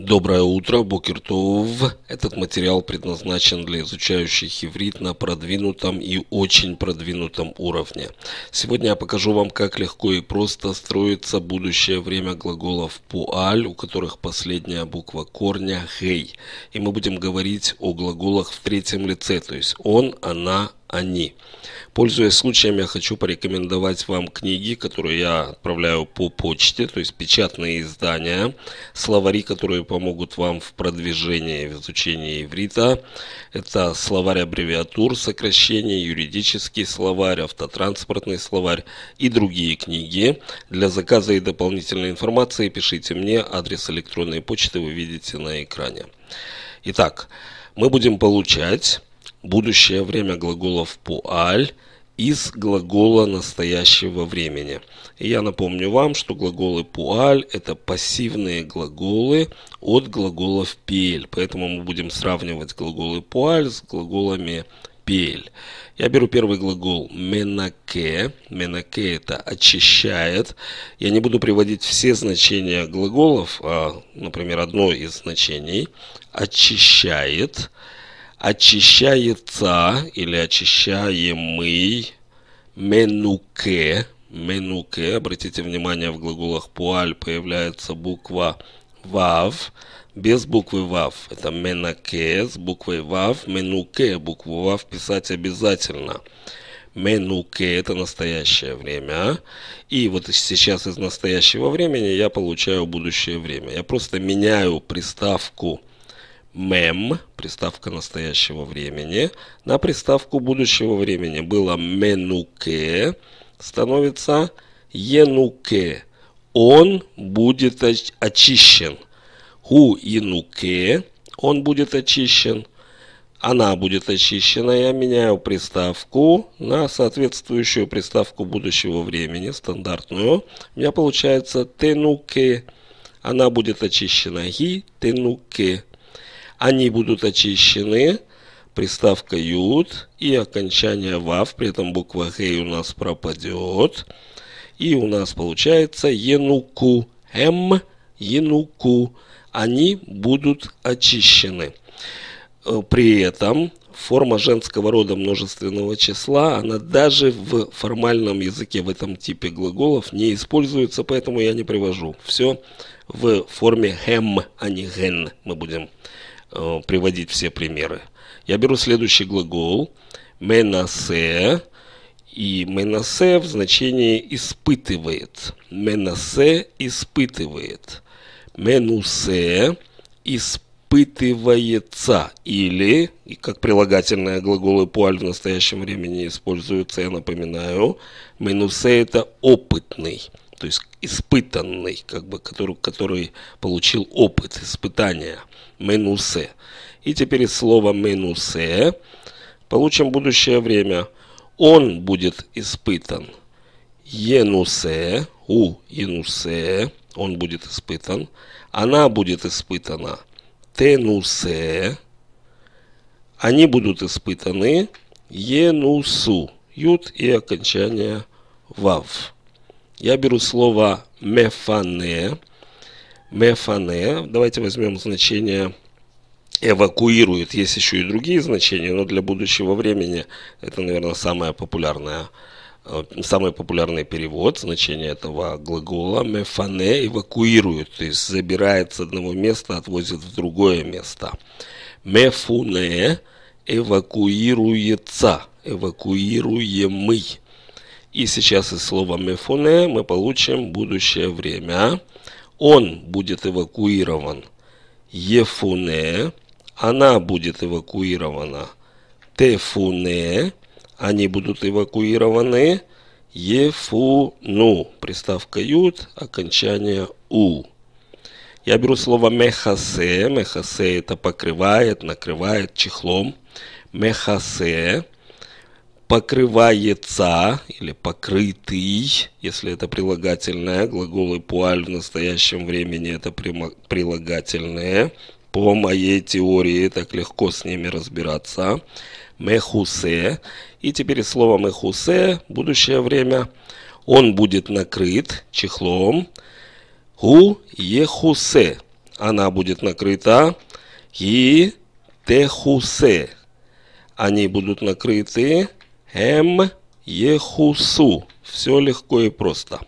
Доброе утро, Букертов. Этот материал предназначен для изучающих иврит на продвинутом и очень продвинутом уровне. Сегодня я покажу вам, как легко и просто строится будущее время глаголов пуаль, у которых последняя буква корня хей, И мы будем говорить о глаголах в третьем лице, то есть он, она, они. Пользуясь случаем, я хочу порекомендовать вам книги, которые я отправляю по почте, то есть печатные издания, словари, которые помогут вам в продвижении, в изучении иврита. Это словарь аббревиатур, сокращений, юридический словарь, автотранспортный словарь и другие книги. Для заказа и дополнительной информации пишите мне, адрес электронной почты вы видите на экране. Итак, мы будем получать будущее время глаголов по из глагола настоящего времени. И я напомню вам, что глаголы пуаль – это пассивные глаголы от глаголов пель. Поэтому мы будем сравнивать глаголы пуаль с глаголами пель. Я беру первый глагол менаке. Менаке это очищает. Я не буду приводить все значения глаголов, а, например, одно из значений очищает – очищается или очищаемый менуке. Менуке, обратите внимание, в глаголах пуаль появляется буква вав без буквы вав. Это менаке с буквой вав, менуке. Букву вав писать обязательно. Менуке – это настоящее время. И вот сейчас из настоящего времени я получаю будущее время. Я просто меняю приставку мем, приставка настоящего времени, на приставку будущего времени было менуке, становится енуке. Он будет очищен. Ху енуке, он будет очищен. Она будет очищена. Я меняю приставку на соответствующую приставку будущего времени, стандартную. У меня получается тенуке. Она будет очищена. Ги тенуке. Они будут очищены. Приставка «ют» и окончание «вав». При этом буква «гей» у нас пропадет. И у нас получается «енуку». «М» «енуку». Они будут очищены. Э, при этом форма женского рода множественного числа, она даже в формальном языке в этом типе глаголов не используется, поэтому я не привожу. Все в форме «хэм», а не «ген» мы будем Э, приводить все примеры. Я беру следующий глагол «менасе», и «менасе» в значении «испытывает». «Менасе» испытывает. «Менусе» испытывается или, и как прилагательное глаголы «пуаль» в настоящем времени используются, я напоминаю, «менусе» – это «опытный» то есть испытанный, как бы, который, который получил опыт испытания, менусе. И теперь из слова менусе получим будущее время. Он будет испытан. Енусе, у енусе, он будет испытан. Она будет испытана. Тенусе, они будут испытаны. Енусу, ют и окончание вав. Я беру слово «мефане». «Мефане». Давайте возьмем значение эвакуирует. Есть еще и другие значения, но для будущего времени это, наверное, самое популярное э, самый популярный перевод, значение этого глагола «мефане» эвакуирует, то есть забирает с одного места, отвозит в другое место. «Мефуне» эвакуируется, эвакуируемый. И сейчас из слова «мефоне» мы получим будущее время. Он будет эвакуирован. Ефуне. Она будет эвакуирована. Тефуне. Они будут эвакуированы. Ефуну. Приставка «ют», окончание «у». Я беру слово «мехасе». «Мехасе» это покрывает, накрывает чехлом. «Мехасе» покрывается или покрытый, если это прилагательное, глаголы пуаль в настоящем времени это прилагательные. По моей теории так легко с ними разбираться. Мехусе. И теперь слово мехусе, будущее время, он будет накрыт чехлом. У ехусе. Она будет накрыта. И техусе. Они будут накрыты Эм ехусу. Все легко и просто.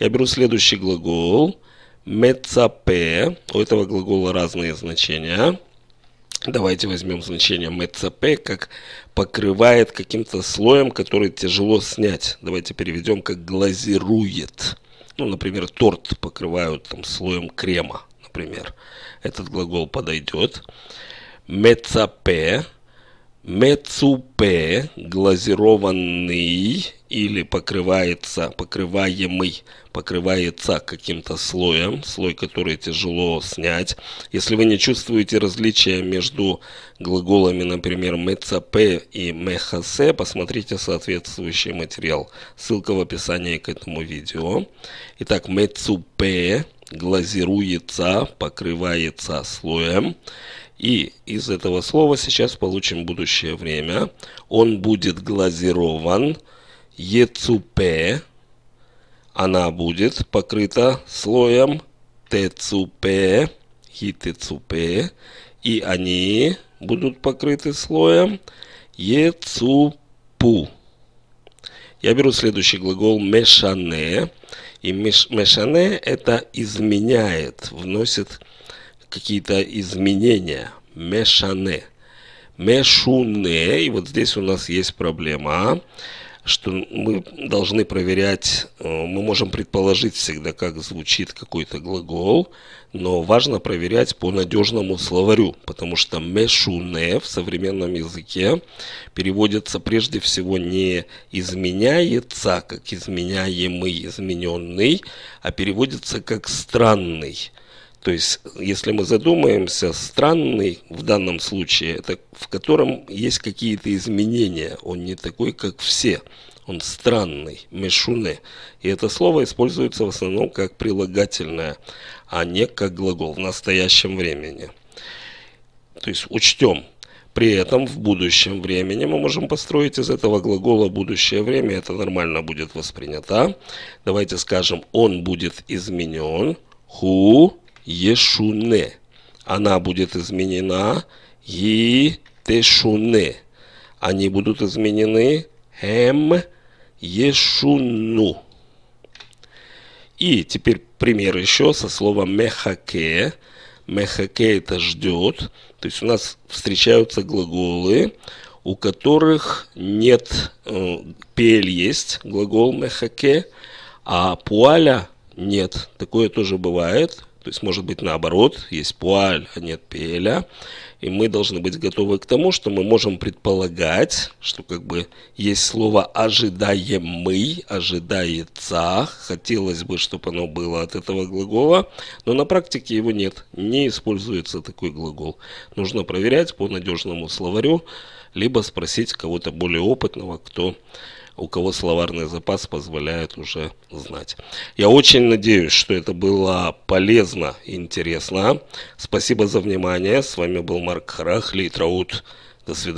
Я беру следующий глагол. Мецапе. У этого глагола разные значения. Давайте возьмем значение Мецапе как покрывает каким-то слоем, который тяжело снять. Давайте переведем как глазирует. Ну, например, торт покрывают там слоем крема, например. Этот глагол подойдет. Мецапе. Мецупе – глазированный или покрывается, покрываемый, покрывается каким-то слоем, слой, который тяжело снять. Если вы не чувствуете различия между глаголами, например, мецапе и мехасе, посмотрите соответствующий материал. Ссылка в описании к этому видео. Итак, мецупе глазируется, покрывается слоем. И из этого слова сейчас получим будущее время. Он будет глазирован. Ецупе. Она будет покрыта слоем тецупе и тецупе. И они будут покрыты слоем ецупу. Я беру следующий глагол мешане. И меш, мешане это изменяет, вносит какие-то изменения. Мешаны. Мешуны. И вот здесь у нас есть проблема, а? что мы должны проверять, э, мы можем предположить всегда, как звучит какой-то глагол, но важно проверять по надежному словарю, потому что мешуне в современном языке переводится прежде всего не изменяется, как изменяемый, измененный, а переводится как странный. То есть, если мы задумаемся, странный в данном случае, это в котором есть какие-то изменения, он не такой, как все. Он странный, мешуны. И это слово используется в основном как прилагательное, а не как глагол в настоящем времени. То есть учтем, при этом в будущем времени мы можем построить из этого глагола будущее время. Это нормально будет воспринято. Давайте скажем, он будет изменен. Who Ешуне. Она будет изменена и тешуне. Они будут изменены Эм Ешуну. И теперь пример еще со слова мехаке. Мехаке это ждет. То есть у нас встречаются глаголы, у которых нет э, пель есть глагол мехаке, а пуаля нет. Такое тоже бывает. То есть может быть наоборот, есть пуаль, а нет пеля. И мы должны быть готовы к тому, что мы можем предполагать, что как бы есть слово «ожидаемый», «ожидается», хотелось бы, чтобы оно было от этого глагола, но на практике его нет, не используется такой глагол. Нужно проверять по надежному словарю, либо спросить кого-то более опытного, кто у кого словарный запас позволяет уже знать. Я очень надеюсь, что это было полезно и интересно. Спасибо за внимание. С вами был Марк Харахли и Траут. До свидания.